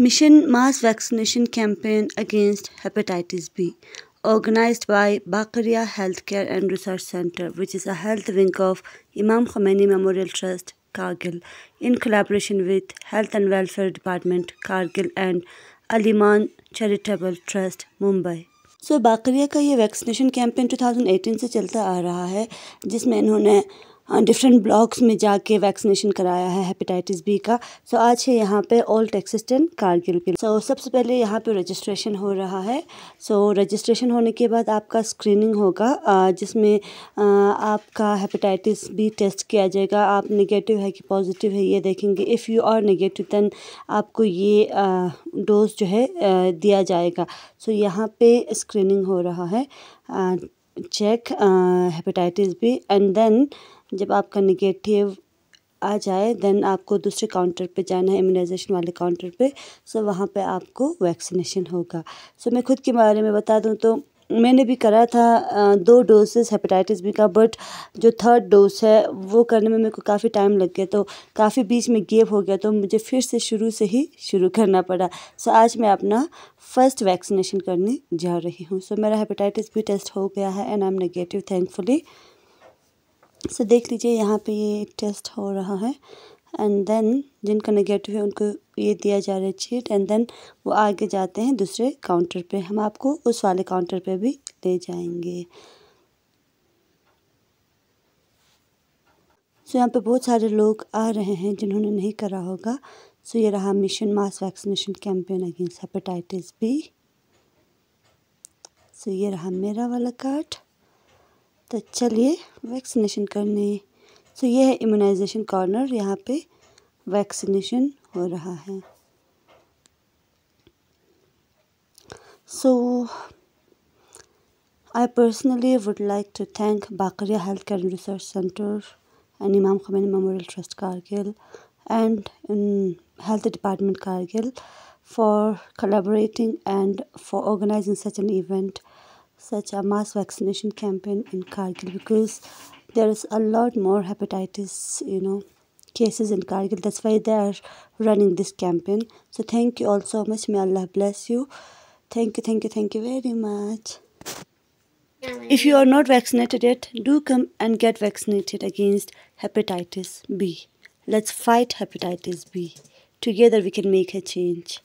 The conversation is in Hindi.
Mission mass vaccination campaign against hepatitis B organise by Bakaria health care and research centre which is a health wing of Imam Khomeini memorial trust Kargil in collaboration with health and welfare department Kargil and Aliman charitable trust Mumbai so so, Bakaria का ये वैक्सीनेशन कैंपेन एटीन से चलता आ रहा है जिसमें इन्होंने डिफरेंट हाँ, ब्लॉक्स में जाके वैक्सीनेशन कराया है हेपेटाइटिस बी का सो so, आज है यहाँ पे ओल्ड टेक्सिस्टेंट कारगिल के सो so, सबसे पहले यहाँ पे रजिस्ट्रेशन हो रहा है सो so, रजिस्ट्रेशन होने के बाद आपका स्क्रीनिंग होगा जिसमें आपका हेपेटाइटिस बी टेस्ट किया जाएगा आप नेगेटिव है कि पॉजिटिव है ये देखेंगे if you are negative then आपको ये डोज जो है दिया जाएगा सो so, यहाँ पे स्क्रीनिंग हो रहा है check hepatitis B and then जब आपका निगेटिव आ जाए देन आपको दूसरे काउंटर पे जाना है इम्यूनाइजेशन वाले काउंटर पे सो वहाँ पे आपको वैक्सीनेशन होगा सो मैं खुद के बारे में बता दूँ तो मैंने भी करा था दो डोसेस हेपेटाइटिस बी का बट जो थर्ड डोज है वो करने में मेरे को काफ़ी टाइम लग गया तो काफ़ी बीच में गेप हो गया तो मुझे फिर से शुरू से ही शुरू करना पड़ा सो आज मैं अपना फर्स्ट वैक्सीनेशन करने जा रही हूँ सो मेरा हेपेटाइटिस बी टेस्ट हो गया है and I am negative thankfully so देख लीजिए यहाँ पे ये एक टेस्ट हो रहा है एंड देन जिनका नेगेटिव है उनको ये दिया जा रहा है चीट एंड देन वो आगे जाते हैं दूसरे काउंटर पे हम आपको उस वाले काउंटर पे भी ले जाएंगे सो so, यहाँ पे बहुत सारे लोग आ रहे हैं जिन्होंने नहीं करा होगा सो so, ये रहा mission mass vaccination campaign against hepatitis B so ये रहा मेरा वाला कार्ड तो चलिए वैक्सीनेशन करने सो तो ये है इम्यूनाइजेशन कॉर्नर यहाँ पे वैक्सीनेशन हो रहा है so I personally would like to thank Bakaria health care research centre and Imam Khomeini memorial trust Kargil and health department Kargil for collaborating and for organising such an event such a mass vaccination campaign in Kargil because there is a lot more hepatitis, you know, cases in Kargil. That's why they are running this campaign. So thank you all so much. May Allah bless you. Thank you, thank you, thank you very much. If you are not vaccinated yet, do come and get vaccinated against hepatitis B. Let's fight hepatitis B. Together we can make a change.